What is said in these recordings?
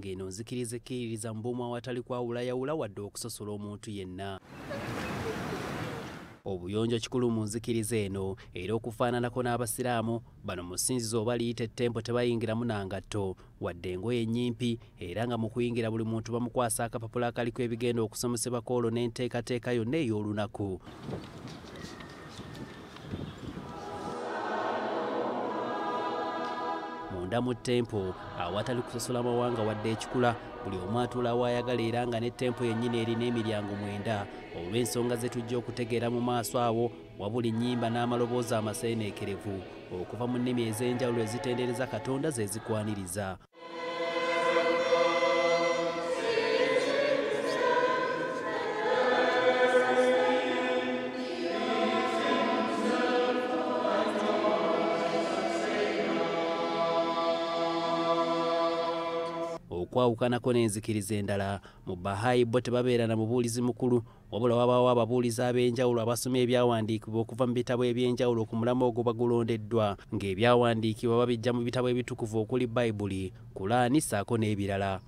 ng'eno nzikiriza ekkiririza mu bumu awatali kwawulayawula wadde okusosola omuntu yenna obuyonjo kikulu mu nzikiriza eno era okufaananako n'abasiraamu bano mu ssinzizo oba liyita ettempo tebayingiramu nangatto wadde engoye ennyimpi era nga mu kuyingira buli muntu bamukwasa akapapula akaliko ebigenda okusomesebwa koolo n'enteekateeka yonna ey'olunaku munda mu tempo awatali kusasula mawanga wadde ekikula buli omu atuula waayagala era nga ne tempo yennyini erina emiryango mwenda olw'ensonga ze tujja okutegeera mu maaso awo wabuli nnyimba n'amaloboozi amaseeneekerevu okuva mu nnimi ez'enjawulo ezitendereza katonda zezikwaniriza okwawukanako n'enzikiriza endala mu bahayi bo tebabeera na mubuulizi mukulu wabula wabaawo ababuuliza ab'enjawulo abasoma ebyawandiikibwa okuva mu bitabo eby'enjawulo ku mulamu ogwo bagulondeddwa ng'ebyawandiikibwa babijja mu bitabo ebitukuvu okuli bayibuli kulaani ssaako n'ebirala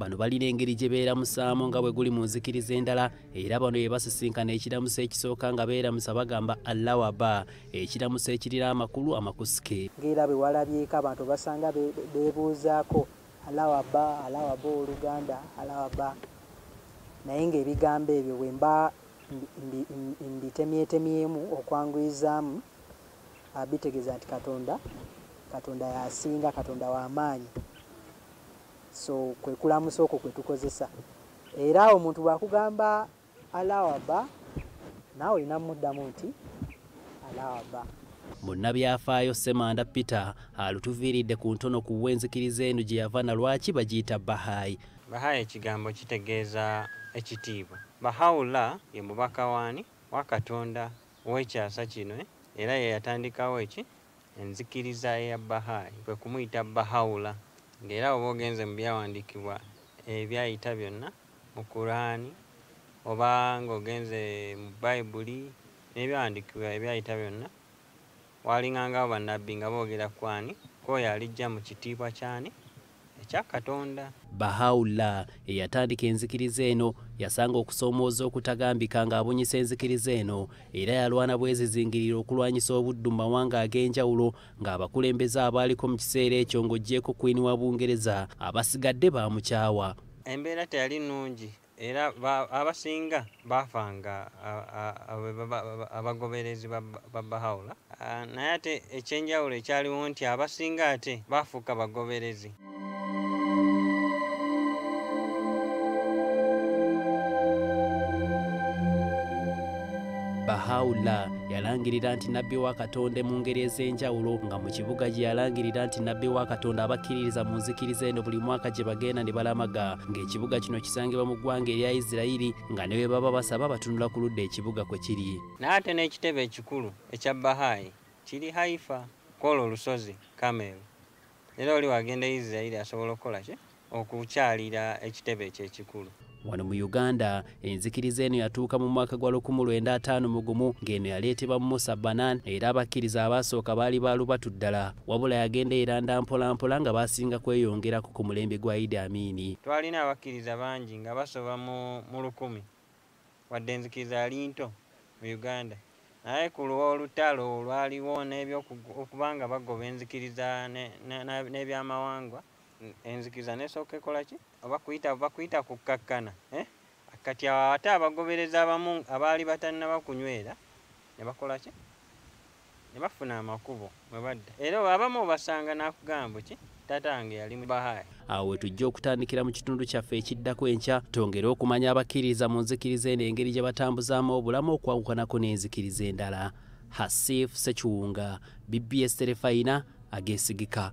bano balina engeri gye beeramusaamu nga bwe guli mu nzikiriza endala era bano ye basisinkana ekiramuso ekisooka nga beeramusa bagamba allah waba ekiramuso ekirira amakulu amakusike ngaera bwe walabyeko abantu basanga beebuuzaako alawaba alawaba oluganda alawaba naye ngaebigambo ebyo bwe mba mbitemyetemyemu okwanguyizaamu bitegeeza nti katonda katonda yasinga katonda w'amaanyi so kwekulamusa okwo kwetukozesa era omuntu bwakugamba alawaba naawe olina mumuddamu nti alawaba munnabyafaayo semanda peter alutuviiridde ku ntono ku wenzikiriza eno gye yava na lwaki bagiyita bahayi bahayi ekigambo kitegeeza ekitiibwa bahawula ye mubaka waani wa katonda wekyasa kino era ye yatandikawo eki enzikiriza eya bahayi kwe kumuyita bahawula ng'era oba ogenze mu byawandiikibwa ebyayita byonna mu kuraani oba ng'ogenze mu bayibuli n'ebyawandiikibwa ebyayita byonna walingangawo bannabbi nga boogera kwani kwoyo alijja mu kitiibwa kyani ekyakatonda bahawulla eyatandika enzikiriza eno yasanga okusoomooza okutagambika ng'abunyisa enzikiriza eno era yalwana bwezizingirira okulwanyisa obuddu mu mawanga ag'enjawulo ng'abakulembeze abaaliko mu kiseera ekyo ng'oggyeko kwini wa bungereza abasigadde baamukyawa embeera teyali nnungi era abasinga baafanga abagoberezi ba bahawula naye ate ekyenjawulo ekyaliwo nti abasinga ate baafuuka bagoberezi ba, ba, ba, ba, ba, ba, ba, ba, ba, bahawula yalangirira nti nabbi wa katonda mu ngeri ez'enjawulo nga mu kibuga gye yalangirira nti nabbi wa katonda abakkiririza mu nzikiriza eno buli mwaka gye bagenda ne balamaga ng'ekibuga kino kisangibwa mu ggwanga erya isirayiri nga ne bwe baba basaba batunula ku ludda ekibuga kwe kiri n'ate n'ekitebe ekikulu ekya bahayi kiri haifa kola olusozi kameru era oli wagenda e isirayiri asobola okukola ki okukyalira ekitebe ekyo ekikulu wano mu uganda enzikiriza eno yatuuka mu mwaka gwa 1905 mugumu ng'eno yaleetebwa mumusa banan era abakkiriza abaasooka baali baalubatu ddala wabula yagenda eranda mpolampola nga basinga kweyongerako ku mulembe gwa idi amini twalina abakkiriza bangi nga basoba mu 1 wadde enzikiriza yali nto mu uganda naye ku lwa olutalo olwaliwo okubanga bagoba enzikiriza n'ebyamawangwa ne, ne, enzikiza nesooke kolaki obakuyita bakuyita kukkakkana eh? kati awo ate abagoberezi abamu abaali batannabakunywera ne bakolaki ne bafuna amakubo mwe badda era abamu obasanga n'akugambu ki tatange yali mubahaya awo we tujja okutandikira mu kitundu kyaffe ekiddako enkya tongere okumanya abakkiriza mu nzikiriza eno engeri gye batambuzaamu obulamu okwawukanako n'enzikiriza endala hasif sekiwunga bbs terefayina agesigika